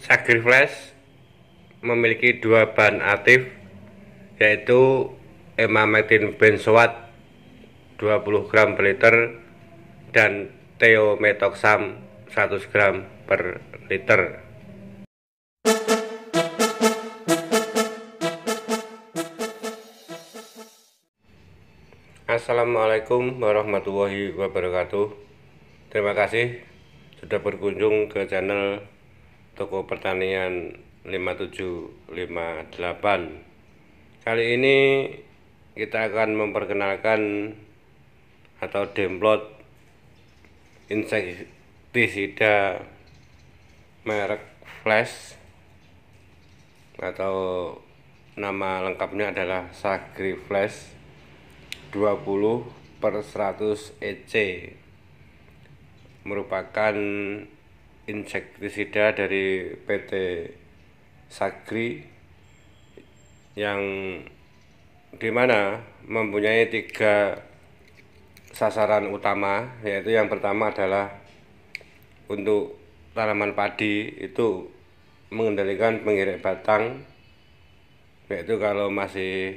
Flash memiliki dua bahan aktif yaitu emametin benzoat 20 gram per liter dan teometoxam 100 gram per liter. Assalamualaikum warahmatullahi wabarakatuh. Terima kasih sudah berkunjung ke channel toko pertanian 5758 kali ini kita akan memperkenalkan atau demplot insektisida merek flash atau nama lengkapnya adalah Sagri Flash 20 per 100 EC merupakan insektisida dari PT Sagri yang dimana mempunyai tiga sasaran utama yaitu yang pertama adalah untuk tanaman padi itu mengendalikan pengirik batang yaitu kalau masih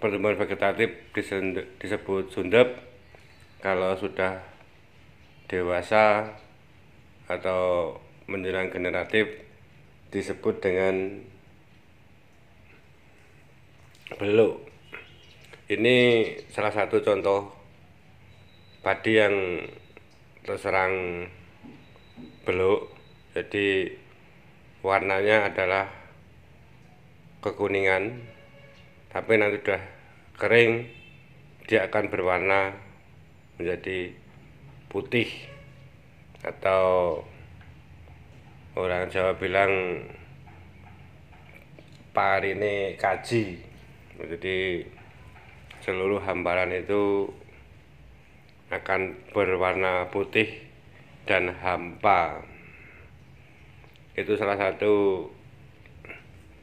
pertumbuhan vegetatif disebut sundep kalau sudah dewasa atau menjelang generatif disebut dengan beluk. Ini salah satu contoh padi yang terserang beluk. Jadi warnanya adalah kekuningan tapi nanti sudah kering dia akan berwarna menjadi putih atau orang Jawa bilang ini kaji jadi seluruh hamparan itu akan berwarna putih dan hampa itu salah satu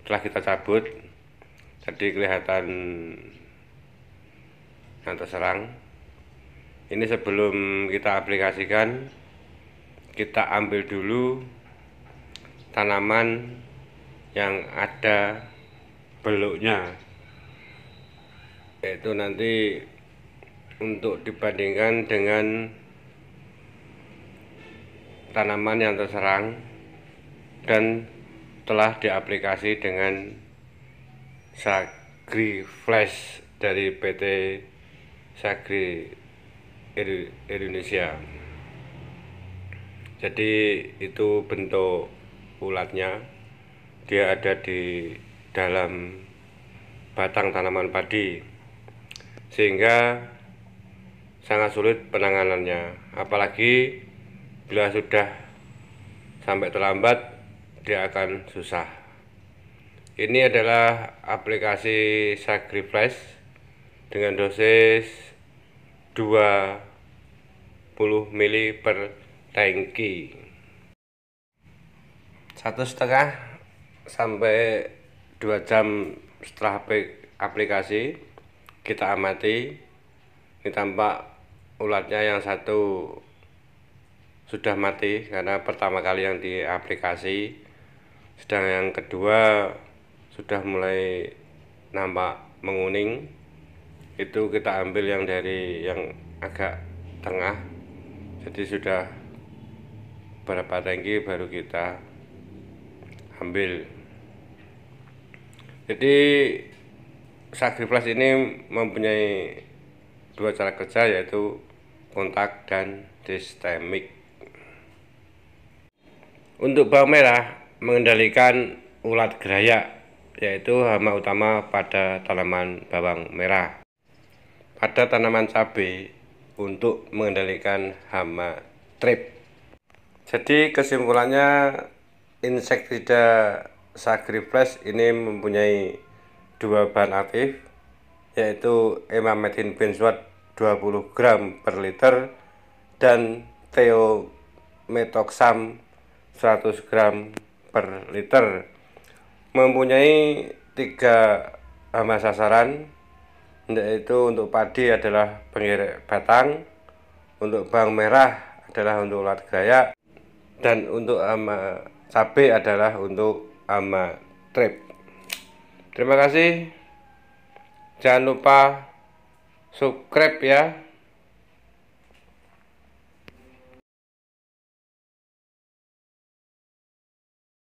setelah kita cabut jadi kelihatan yang terserang ini sebelum kita aplikasikan kita ambil dulu tanaman yang ada beluknya yaitu nanti untuk dibandingkan dengan tanaman yang terserang dan telah diaplikasi dengan Sagri Flash dari PT Sagri Indonesia jadi itu bentuk ulatnya dia ada di dalam batang tanaman padi sehingga sangat sulit penanganannya apalagi bila sudah sampai terlambat dia akan susah ini adalah aplikasi sacrifice dengan dosis 20 mili per tangki satu setengah sampai dua jam setelah aplikasi kita amati ini tampak ulatnya yang satu sudah mati karena pertama kali yang di aplikasi sedang yang kedua sudah mulai nampak menguning itu kita ambil yang dari yang agak tengah jadi sudah berapa tangki baru kita ambil jadi Sagriplas ini mempunyai dua cara kerja yaitu kontak dan sistemik. Untuk bawang merah mengendalikan ulat gerayak yaitu hama utama pada tanaman bawang merah. Pada tanaman cabai untuk mengendalikan hama trip. Jadi kesimpulannya insektisida sagriflex ini mempunyai dua bahan aktif yaitu emametin benzoat 20 gram per liter dan teometoxam 100 gram per liter mempunyai tiga hama sasaran yaitu untuk padi adalah pengirik batang untuk bawang merah adalah untuk ulat gaya dan untuk ama cabe adalah untuk ama trip terima kasih jangan lupa subscribe ya